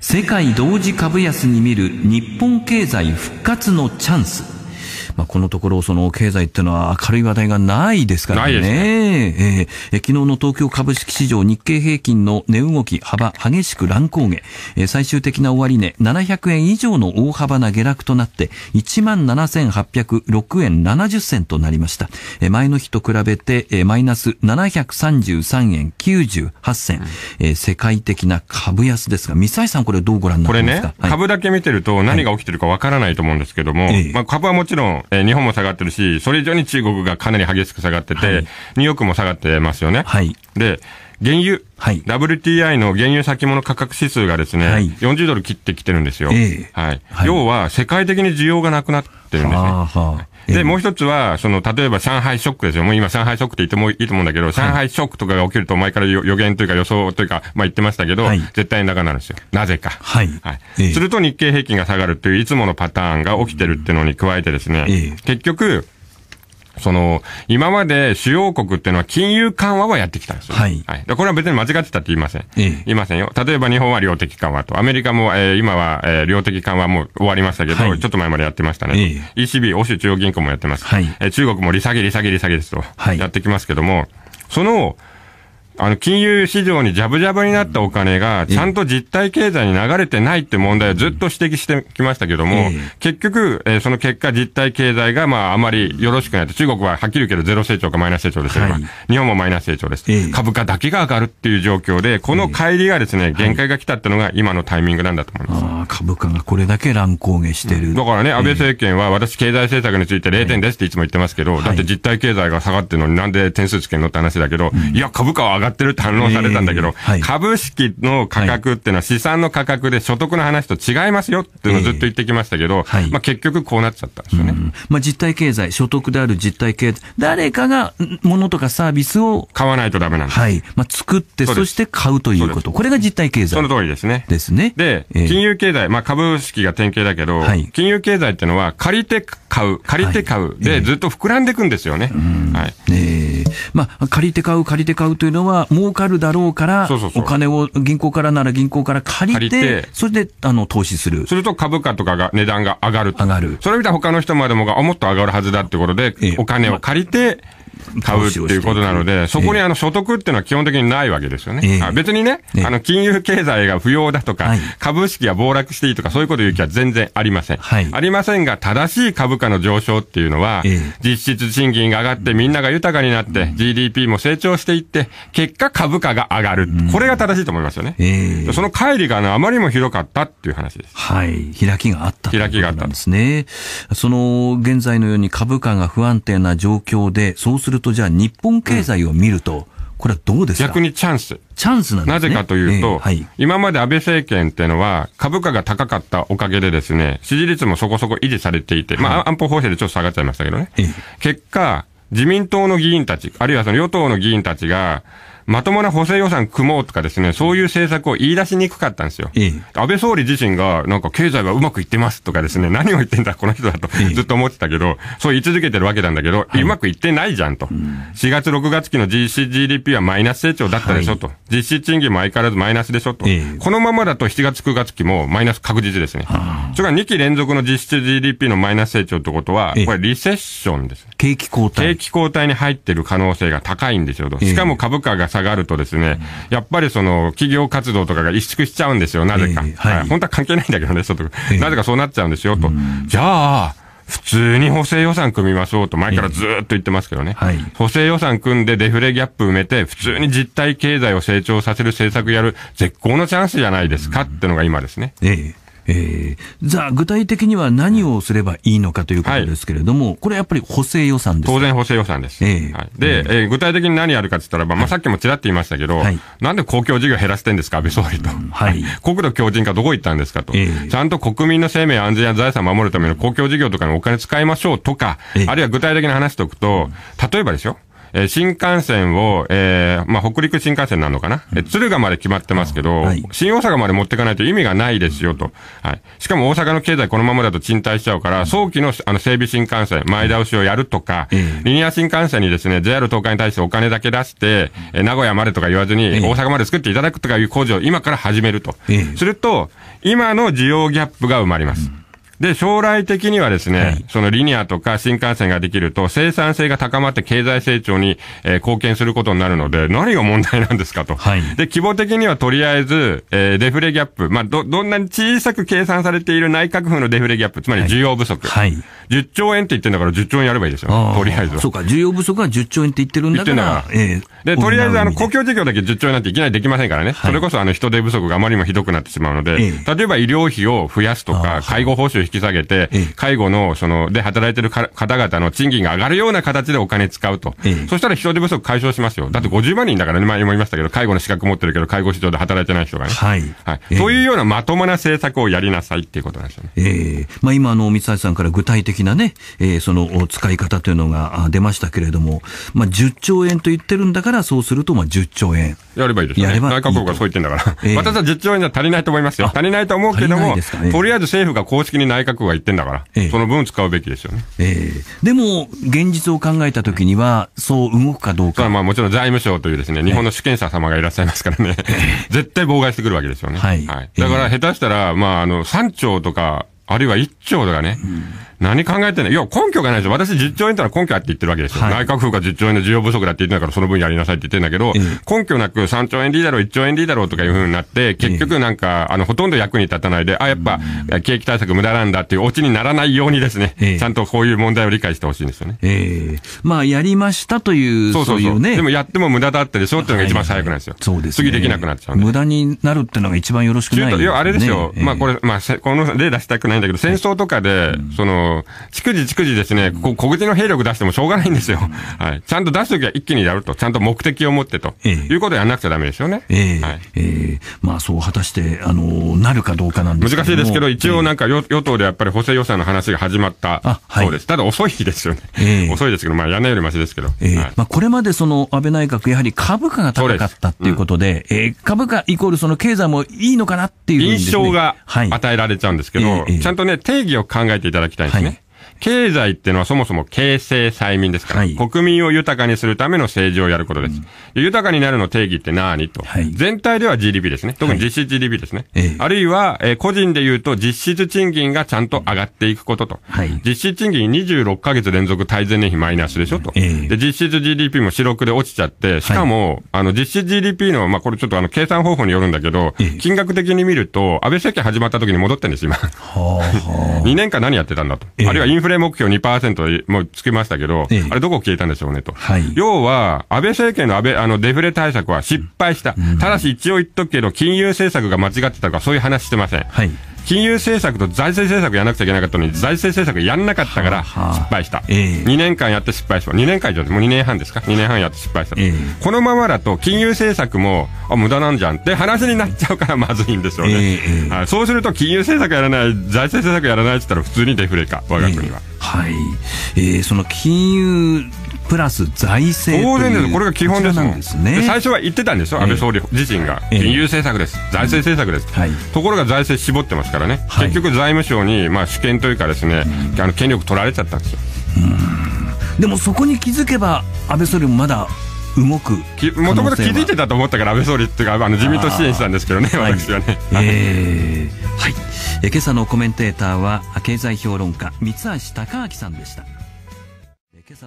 世界同時株安に見る日本経済復活のチャンスまあ、このところその経済っていうのは明るい話題がないですからね。ねえー、昨日の東京株式市場日経平均の値動き幅激しく乱高下、えー、最終的な終値700円以上の大幅な下落となって17,806円70銭となりました。えー、前の日と比べて、えー、マイナス733円98銭、えー、世界的な株安ですが、ミサイさんこれどうご覧になりますかこれね、はい、株だけ見てると何が起きてるかわからないと思うんですけども、まあ、株はもちろんえー、日本も下がってるし、それ以上に中国がかなり激しく下がってて、はい、ニューヨークも下がってますよね。はい、で、原油、はい、WTI の原油先物価格指数がですね、はい、40ドル切ってきてるんですよ。えー、はい、はい、要は、世界的に需要がなくなってるんですね。ははで、もう一つは、その、例えば上海ショックですよ。もう今上海ショックって言ってもいいと思うんだけど、上海ショックとかが起きると前から予言というか予想というか、まあ言ってましたけど、絶対に高なるんですよ。なぜか。はい。はい、すると日経平均が下がるといういつものパターンが起きてるっていうのに加えてですね、え結局、その、今まで主要国っていうのは金融緩和はやってきたんですよ、はい。はい。これは別に間違ってたって言いません。ええ、言いませんよ。例えば日本は量的緩和と、アメリカも、えー、今は、えー、量的緩和も終わりましたけど、はい、ちょっと前までやってましたね。ええ、ECB、欧州中央銀行もやってます。はい。えー、中国も利下げ、利下げ、利下げですと、はい、やってきますけども、その、あの、金融市場にジャブジャブになったお金が、ちゃんと実体経済に流れてないって問題はずっと指摘してきましたけども、結局、えその結果実体経済が、まあ、あまりよろしくないと。中国ははっきり言うけどゼロ成長かマイナス成長です、よ。日本もマイナス成長です、株価だけが上がるっていう状況で、この乖離がですね、限界が来たってのが今のタイミングなんだと思います。株価がこれだけ乱高下してる、だからね、安倍政権は私、経済政策について0点ですっていつも言ってますけど、はい、だって実体経済が下がってるのになんで点数つけんのって話だけど、いや、株価は上がってるって反論されたんだけど、えーはい、株式の価格っていうのは資産の価格で所得の話と違いますよっていうのをずっと言ってきましたけど、えー、まあ、結局こうなっちゃったんですよね。うん、まあ、実体経済、所得である実体経済、誰かが物とかサービスを買わないとだめなんです。はい。まあ、作って、そして買うということ。これが実体経済。その通りですね。ですね。で、えー、金融経済済、まあ株式が典型だけど、はい、金融経済っていうのは借りて買う、借りて買う、はい、で、ずっと膨らんでいくんですよね。はいえー、まあ、借りて買う、借りて買うというのは、儲かるだろうから、そうそうそうお金を銀行からなら銀行から借りて、それであの投資する。すると株価とかが値段が上がると。上がる。それ見た他の人までもが、もっと上がるはずだってことで、えー、お金を借りて、買うっていうことなので、そこにあの所得っていうのは基本的にないわけですよね。え別にね、あの金融経済が不要だとか、株式が暴落していいとか、そういうこと言う気は全然ありません。ありませんが、正しい株価の上昇っていうのは、実質賃金が上がってみんなが豊かになって、GDP も成長していって、結果株価が上がる。これが正しいと思いますよね。その乖離があのあまりにも広かったっていう話です。はい。開きがあった開きがあったんですね。その、現在のように株価が不安定な状況で、そうすすると、じゃあ日本経済を見ると、これはどうですか逆にチャンス。チャンスなんですね。なぜかというと、えーはい、今まで安倍政権っていうのは、株価が高かったおかげでですね、支持率もそこそこ維持されていて、はい、まあ安保法制でちょっと下がっちゃいましたけどね。えー、結果、自民党の議員たち、あるいはその与党の議員たちが、まともな補正予算組もうとかですね、そういう政策を言い出しにくかったんですよ。ええ、安倍総理自身が、なんか経済はうまくいってますとかですね、何を言ってんだこの人だと、ずっと思ってたけど、そう言い続けてるわけなんだけど、はい、うまくいってないじゃんと。うん、4月6月期の実施 GDP はマイナス成長だったでしょと。はい、実施賃金も相変わらずマイナスでしょと。え、このままだと7月9月期もマイナス確実ですね。それから2期連続の実質 GDP のマイナス成長ってことは、これリセッションです。景気後退。景気後退に入ってる可能性が高いんですよと。しかも株価が下がるとですね、うん、やっぱりその企業活動とかが萎縮しちゃうんですよ、なぜか。えー、はい、はい、本当は関係ないんだけどね、ちょっと、えー、なぜかそうなっちゃうんですよ、と。じゃあ、普通に補正予算組みましょうと前からずっと言ってますけどね。えーはい、補正予算組んでデフレギャップ埋めて、普通に実体経済を成長させる政策やる絶好のチャンスじゃないですかってのが今ですね。えーえー、じゃあ具体的には何をすればいいのかということですけれども、はい、これやっぱり補正予算です当然補正予算です。えー、はい、で、えー、具体的に何やるかって言ったらば、まあ、さっきもちらっと言いましたけど、はい、なんで公共事業減らしてんですか、安倍総理と。はい、国土強靭化どこ行ったんですかと、えー、ちゃんと国民の生命安全や財産を守るための公共事業とかにお金使いましょうとか、えー、あるいは具体的な話しておくと、例えばでしょえー、新幹線を、えー、まあ、北陸新幹線なのかな、え敦賀まで決まってますけど、はい、新大阪まで持っていかないと意味がないですよと。はい。しかも大阪の経済このままだと賃貸しちゃうから、早期のあの整備新幹線、前倒しをやるとか、リニア新幹線にですね、JR 東海に対してお金だけ出して、え名古屋までとか言わずに、大阪まで作っていただくとかいう工事を今から始めると。すると、今の需要ギャップが埋まります。うんで、将来的にはですね、はい、そのリニアとか新幹線ができると、生産性が高まって経済成長に、えー、貢献することになるので、何が問題なんですかと。はい、で、規模的にはとりあえず、えー、デフレギャップ、まあ、ど、どんなに小さく計算されている内閣府のデフレギャップ、つまり需要不足。はい、はい10兆円って言ってんだから10兆円やればいいですよ。とりあえずは。そうか、需要不足が10兆円って言ってるんだから。ええで、とりあえずあの、公共事業だけ10兆円なんていきなりできませんからね。それこそあの、人手不足があまりにもひどくなってしまうので、例えば医療費を増やすとか、介護報酬引き下げて、介護の、その、で働いてる方々の賃金が上がるような形でお金使うと。そしたら人手不足解消しますよ。だって50万人だからね、前も言いましたけど、介護の資格持ってるけど、介護市場で働いてない人がね。はい。はい。というようなまともな政策をやりなさいっていうことなんですよね。ええまあ今の、三橋さんから具体的なね、えー、その使い方というのが出ましたけれども、まあ、10兆円と言ってるんだから、そうするとまあ10兆円。やればいいですよね。閣府がそう言ってんだから。いい私は10兆円じゃ足りないと思いますよ。足りないと思うけども、ね、とりあえず政府が公式に内閣府が言ってんだから、えー、その分使うべきですよね。えー、でも、現実を考えたときには、そう動くかどうか。まあもちろん財務省というですね、日本の主権者様がいらっしゃいますからね、えー、絶対妨害してくるわけですよね。はい。はい、だから下手したら、まああの、3兆とか、あるいは1兆とかね、うん何考えてんのいや、根拠がないですよ。私10兆円ってのは根拠あって言ってるわけですよ。はい、内閣府が10兆円の需要不足だって言ってんだからその分やりなさいって言ってんだけど、え根拠なく3兆円でいいだろう、1兆円でいいだろうとかいうふうになって、結局なんか、えあの、ほとんど役に立たないで、あ、やっぱ、景気対策無駄なんだっていうオチにならないようにですね、えちゃんとこういう問題を理解してほしいんですよね。ええまあ、やりましたという、そうそうそう、ね、でもやっても無駄だったでしょっていうのが一番最悪なんですよ。はいはい、そうですね。次できなくなっちゃう無駄になるっていうのが一番よろしくない、ね。いや、あれですよ。まあ、これ、まあ、この例出したくないんだけど、戦争とかで、その、逐次逐次ですね、こ小口の兵力出してもしょうがないんですよ。はい。ちゃんと出すときは一気にやると。ちゃんと目的を持ってと。ええ、いうことをやんなくちゃダメですよね。ええ。はい、えまあそう果たして、あのー、なるかどうかなんです難しいですけど、一応なんか与,、与党でやっぱり補正予算の話が始まったあ、そうです。ただ遅いですよね。ええ、遅いですけど、まあやらないよりましですけど。ええ。はい、まあこれまでその安倍内閣、やはり株価が高かったっていうことで、で、うん、え株価イコールその経済もいいのかなっていう、ね、印象が与えられちゃうんですけど、はいちゃんとね、定義を考えていただきたいんです。経済ってのはそもそも形成催眠ですから、はい、国民を豊かにするための政治をやることです。うん、豊かになるの定義って何と、はい、全体では GDP ですね。特に実質 GDP ですね。はい、あるいは、えー、個人で言うと実質賃金がちゃんと上がっていくことと。はい、実質賃金26ヶ月連続対前年比マイナスでしょと。えー、で、実質 GDP も四六で落ちちゃって、しかも、あの、実質 GDP の、まあ、これちょっとあの、計算方法によるんだけど、えー、金額的に見ると、安倍政権始まった時に戻ってんです、今。はーは2 年間何やってたんだと。あるいはインフフレ目標2%もつけましたけど、ええ、あれどこ消えたんでしょうねと。はい、要は、安倍政権の安倍、あの、デフレ対策は失敗した。うん、ただし一応言っとくけど、金融政策が間違ってたとか、そういう話してません。はい、金融政策と財政政策やらなくちゃいけなかったのに、財政政策やらなかったから失敗した、はあ、えー、2年間やって失敗した、2年間以上でもう2年半ですか、2年半やって失敗した、えー、このままだと金融政策もあ無駄なんじゃんって話になっちゃうから まずいんですよね、えー、そうすると金融政策やらない、財政政策やらないって言ったら、普通にデフレか、我が国は。えーはいえー、その金融プラス財政当然です、これが基本ですん、ですね、最初は言ってたんですよ、安倍総理自身が、金融政策です、財政政策です、はい、ところが財政絞ってますからね、はい、結局、財務省に、まあ、主権というか、ですね、あの権力取られちゃったんですよ。でもそこに気づけば安倍総理もまだ動くもともと気づいてたと思ったから安倍総理っていうかあの自民党支援したんですけどね、私はね。今朝のコメンテーターは経済評論家三橋貴明さんでした。今朝の